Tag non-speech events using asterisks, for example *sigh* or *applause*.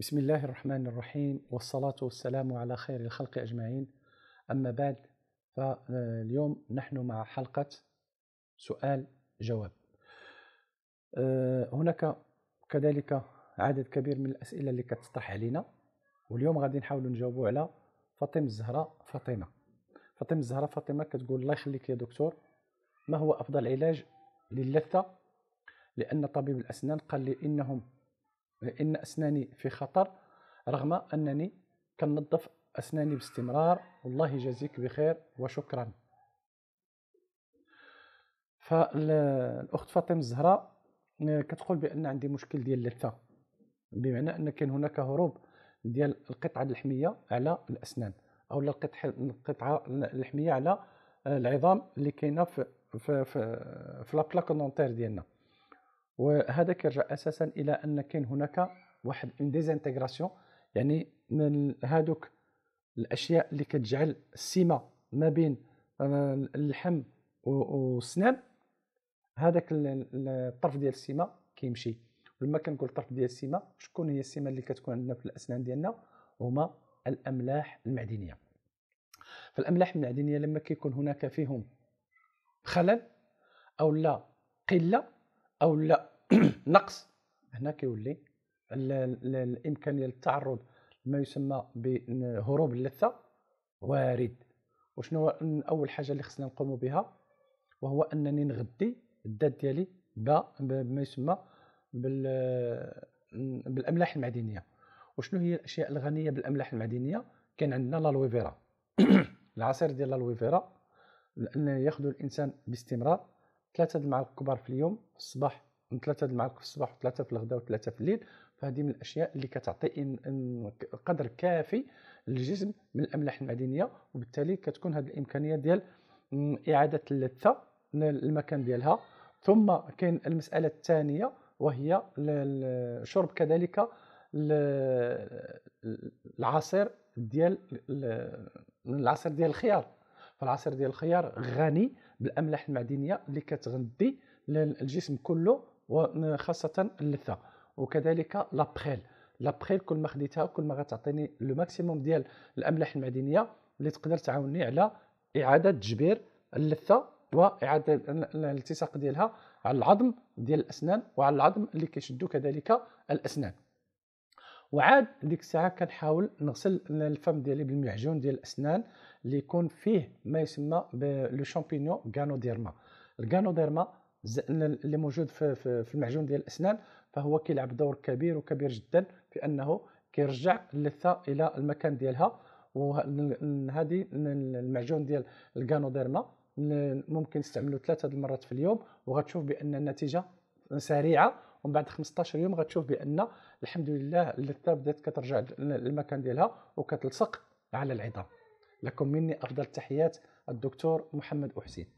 بسم الله الرحمن الرحيم والصلاة والسلام على خير الخلق أجمعين أما بعد فاليوم نحن مع حلقة سؤال جواب آه، هناك كذلك عدد كبير من الأسئلة اللي كتطرح علينا واليوم غادي نحاول نجاوبوا على فاطمة الزهراء فاطمة فاطمة الزهراء فاطمة كتقول الله يخليك يا دكتور ما هو أفضل علاج للثة لأن طبيب الأسنان قال لي إنهم لان اسناني في خطر رغم انني كنظف اسناني باستمرار والله يجازيك بخير وشكرا فالاخت فاطمه الزهراء آه، كتقول بان عندي مشكل ديال اللثه بمعنى ان كاين هناك هروب ديال القطعه اللحميه على الاسنان او القطعه اللحميه على آه، العظام اللي كاينه في في في, في لابلاك دونتير ديالنا وهذا كيرجع اساسا الى ان كاين هناك واحد اون ديزانتيغراسيون يعني من هادوك الاشياء اللي كتجعل السمه ما بين آه، اللحم والسنان هذاك الطرف ديال السمه كيمشي لما كنقول الطرف ديال السمه شكون هي السمه اللي كتكون عندنا في الاسنان ديالنا هما الاملاح المعدنيه فالاملاح المعدنيه لما كيكون هناك فيهم خلل او لا قله او لا *clears throat* نقص هنا كيولي الامكانيه للتعرض لما يسمى بهروب اللثه وارد وشنو اول حاجه اللي خصنا نقوم بها وهو انني نغذي الذات ديالي بما يسمى بالاملاح المعدنيه وشنو هي الاشياء الغنيه بالاملاح المعدنيه كان عندنا لالويفيرا *clears throat* العصير ديال لالويفيرا لان ياخذ الانسان باستمرار ثلاثه المعالق كبار في اليوم في الصباح من ثلاثه المعالق في الصباح وثلاثه في الغداء وثلاثه في الليل فهذه من الاشياء اللي كتعطي قدر كافي للجسم من الاملاح المعدنيه وبالتالي كتكون هذه الامكانيه ديال اعاده اللثه للمكان ديالها ثم كاين المساله الثانيه وهي شرب كذلك العصير ديال العصير ديال الخيار فالعصير ديال الخيار غني بالاملاح المعدنيه اللي كتغذي الجسم كله وخاصه اللثه وكذلك لابخيل لابخيل كل ما خديتها كل ما غتعطيني لو ماكسيموم ديال الاملاح المعدنيه اللي تقدر تعاوني على اعاده تجبير اللثه واعاده الالتصاق ديالها على العظم ديال الاسنان وعلى العظم اللي كيشدو كذلك الاسنان وعاد ديك الساعه كنحاول نغسل الفم ديالي بالمعجون ديال الاسنان اللي يكون فيه ما يسمى لو شامبينيون غانوديرما الغانوديرما اللي موجود في, في, في المعجون ديال الاسنان فهو كيلعب دور كبير وكبير جدا في انه كيرجع اللثه الى المكان ديالها وهذه المعجون ديال الغانوديرما ممكن تستعملوا ثلاثه المرات في اليوم وغتشوف بان النتيجه سريعه ومن بعد 15 يوم غتشوف بان الحمد لله اللثه بدات كترجع للمكان ديالها وكتلصق على العظام لكم مني افضل التحيات الدكتور محمد احسين